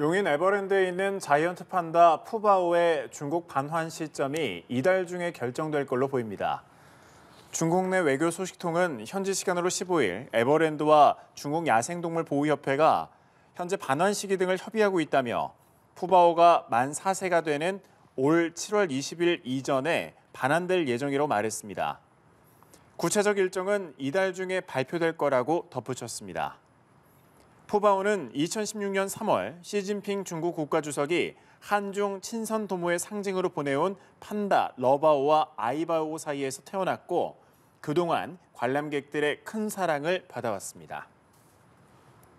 용인 에버랜드에 있는 자이언트 판다 푸바오의 중국 반환 시점이 이달 중에 결정될 걸로 보입니다. 중국 내 외교 소식통은 현지 시간으로 15일 에버랜드와 중국 야생동물보호협회가 현재 반환 시기 등을 협의하고 있다며 푸바오가 만 4세가 되는 올 7월 20일 이전에 반환될 예정이라고 말했습니다. 구체적 일정은 이달 중에 발표될 거라고 덧붙였습니다. 포바오는 2016년 3월 시진핑 중국 국가주석이 한중 친선 도모의 상징으로 보내온 판다 러바오와 아이바오 사이에서 태어났고 그동안 관람객들의 큰 사랑을 받아왔습니다.